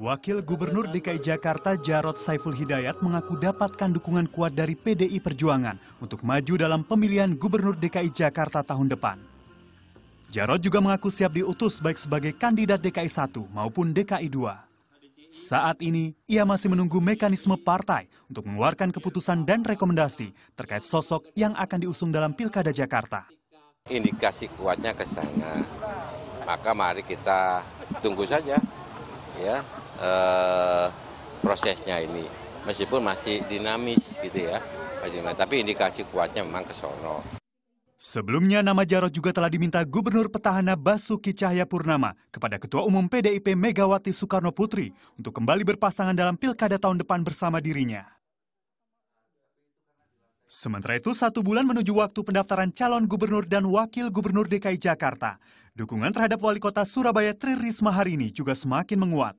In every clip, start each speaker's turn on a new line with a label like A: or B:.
A: Wakil Gubernur DKI Jakarta Jarod Saiful Hidayat mengaku dapatkan dukungan kuat dari PDI Perjuangan untuk maju dalam pemilihan Gubernur DKI Jakarta tahun depan. Jarod juga mengaku siap diutus baik sebagai kandidat DKI 1 maupun DKI 2. Saat ini, ia masih menunggu mekanisme partai untuk mengeluarkan keputusan dan rekomendasi terkait sosok yang akan diusung dalam Pilkada Jakarta.
B: Indikasi kuatnya ke sana, maka mari kita tunggu saja ya eh, prosesnya ini. Meskipun masih dinamis gitu ya. Tapi indikasi kuatnya memang ke sono.
A: Sebelumnya nama Jarod juga telah diminta Gubernur Petahana Basuki Cahayapurnama kepada Ketua Umum PDIP Megawati Soekarno Putri untuk kembali berpasangan dalam pilkada tahun depan bersama dirinya. Sementara itu, satu bulan menuju waktu pendaftaran calon gubernur dan wakil gubernur DKI Jakarta, dukungan terhadap wali kota Surabaya Tri Risma hari ini juga semakin menguat.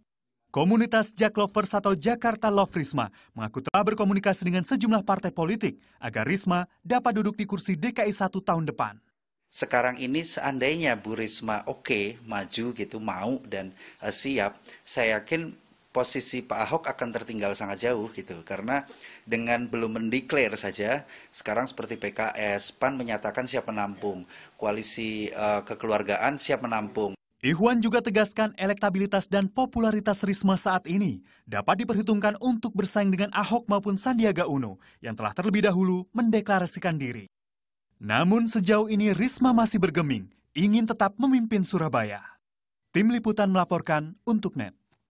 A: Komunitas Jaklovers Lovers atau Jakarta Love Risma mengaku telah berkomunikasi dengan sejumlah partai politik agar Risma dapat duduk di kursi DKI satu tahun depan.
C: Sekarang ini seandainya Bu Risma oke, okay, maju gitu, mau dan uh, siap, saya yakin posisi Pak Ahok akan tertinggal sangat jauh gitu. Karena dengan belum mendeklar saja, sekarang seperti PKS, PAN menyatakan siap menampung, koalisi uh, kekeluargaan siap menampung.
A: Ihwan juga tegaskan elektabilitas dan popularitas Risma saat ini dapat diperhitungkan untuk bersaing dengan Ahok maupun Sandiaga Uno yang telah terlebih dahulu mendeklarasikan diri. Namun sejauh ini Risma masih bergeming ingin tetap memimpin Surabaya. Tim Liputan melaporkan untuk NET.